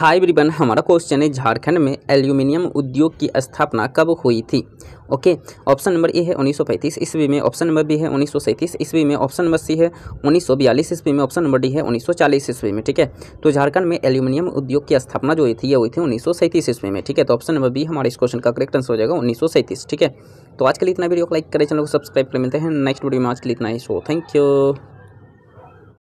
high ब्रिबन हमारा question है झारखंड में एल्यूमिनियम उद्योग की स्थापना कब हुई थी ओके ऑप्शन नंबर ए है 1935 ईस्वी में ऑप्शन नंबर बी है 1937 ईस्वी में ऑप्शन नंबर सी है 1942 ईस्वी में ऑप्शन नंबर डी है 1940 ईस्वी में ठीक है तो झारखंड में एल्यूमिनियम उद्योग की स्थापना जो हुई थी ये हुई थी उन्नीस ईस्वी में ठीक है तो ऑप्शन नंबर बी हमारे इस क्वेश्चन का करेक्ट आंसर हो जाएगा उन्नीस ठीक है तो आज के लिए इतना वीडियो को लाइक करें चैनल को सब्सक्राइब कर मिलते हैं नेक्स्ट वीडियो में आज के लिए इतना ही शो थैंक यू